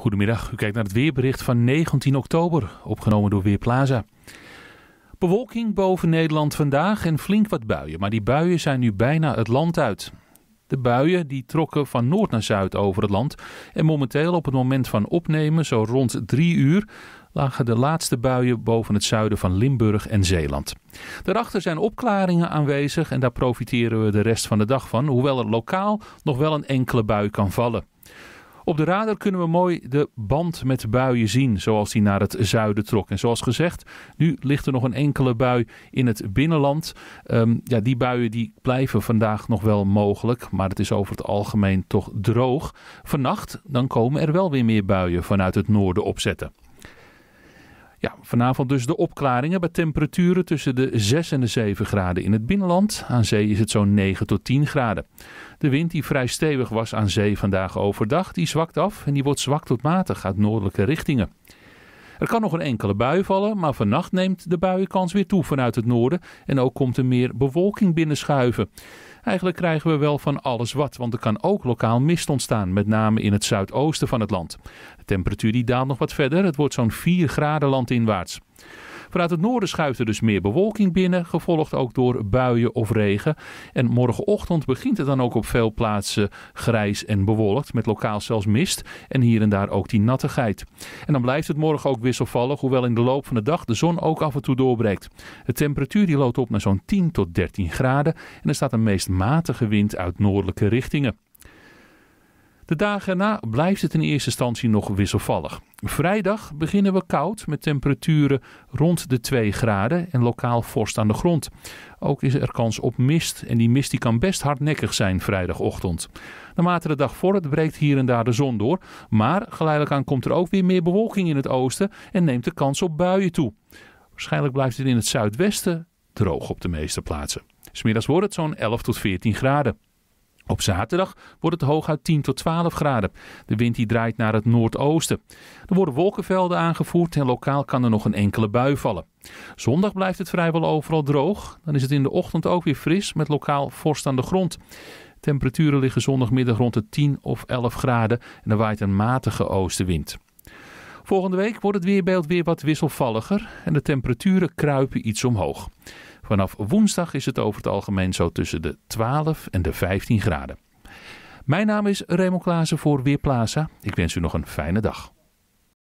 Goedemiddag, u kijkt naar het weerbericht van 19 oktober, opgenomen door Weerplaza. Bewolking boven Nederland vandaag en flink wat buien, maar die buien zijn nu bijna het land uit. De buien die trokken van noord naar zuid over het land en momenteel op het moment van opnemen, zo rond 3 uur, lagen de laatste buien boven het zuiden van Limburg en Zeeland. Daarachter zijn opklaringen aanwezig en daar profiteren we de rest van de dag van, hoewel er lokaal nog wel een enkele bui kan vallen. Op de radar kunnen we mooi de band met buien zien, zoals die naar het zuiden trok. En zoals gezegd, nu ligt er nog een enkele bui in het binnenland. Ehm, ja, die buien die blijven vandaag nog wel mogelijk, maar het is over het algemeen toch droog. Vannacht dan komen er wel weer meer buien vanuit het noorden opzetten. Ja, vanavond dus de opklaringen bij temperaturen tussen de 6 en de 7 graden in het binnenland. Aan zee is het zo'n 9 tot 10 graden. De wind die vrij stevig was aan zee vandaag overdag, die zwakt af en die wordt zwak tot matig uit noordelijke richtingen. Er kan nog een enkele bui vallen, maar vannacht neemt de buienkans weer toe vanuit het noorden en ook komt er meer bewolking binnenschuiven. Eigenlijk krijgen we wel van alles wat, want er kan ook lokaal mist ontstaan, met name in het zuidoosten van het land. De temperatuur die daalt nog wat verder, het wordt zo'n 4 graden landinwaarts. Vanuit het noorden schuift er dus meer bewolking binnen, gevolgd ook door buien of regen. En morgenochtend begint het dan ook op veel plaatsen grijs en bewolkt, met lokaal zelfs mist en hier en daar ook die nattigheid. En dan blijft het morgen ook wisselvallig, hoewel in de loop van de dag de zon ook af en toe doorbreekt. De temperatuur die loopt op naar zo'n 10 tot 13 graden en er staat een meest matige wind uit noordelijke richtingen. De dagen erna blijft het in eerste instantie nog wisselvallig. Vrijdag beginnen we koud met temperaturen rond de 2 graden en lokaal vorst aan de grond. Ook is er kans op mist en die mist die kan best hardnekkig zijn vrijdagochtend. Naarmate de dag het breekt hier en daar de zon door, maar geleidelijk aan komt er ook weer meer bewolking in het oosten en neemt de kans op buien toe. Waarschijnlijk blijft het in het zuidwesten droog op de meeste plaatsen. Smiddags wordt het zo'n 11 tot 14 graden. Op zaterdag wordt het hooguit 10 tot 12 graden. De wind die draait naar het noordoosten. Er worden wolkenvelden aangevoerd en lokaal kan er nog een enkele bui vallen. Zondag blijft het vrijwel overal droog. Dan is het in de ochtend ook weer fris met lokaal vorst aan de grond. Temperaturen liggen zondagmiddag rond de 10 of 11 graden en er waait een matige oostenwind. Volgende week wordt het weerbeeld weer wat wisselvalliger en de temperaturen kruipen iets omhoog. Vanaf woensdag is het over het algemeen zo tussen de 12 en de 15 graden. Mijn naam is Raymond Klaassen voor Weerplaza. Ik wens u nog een fijne dag.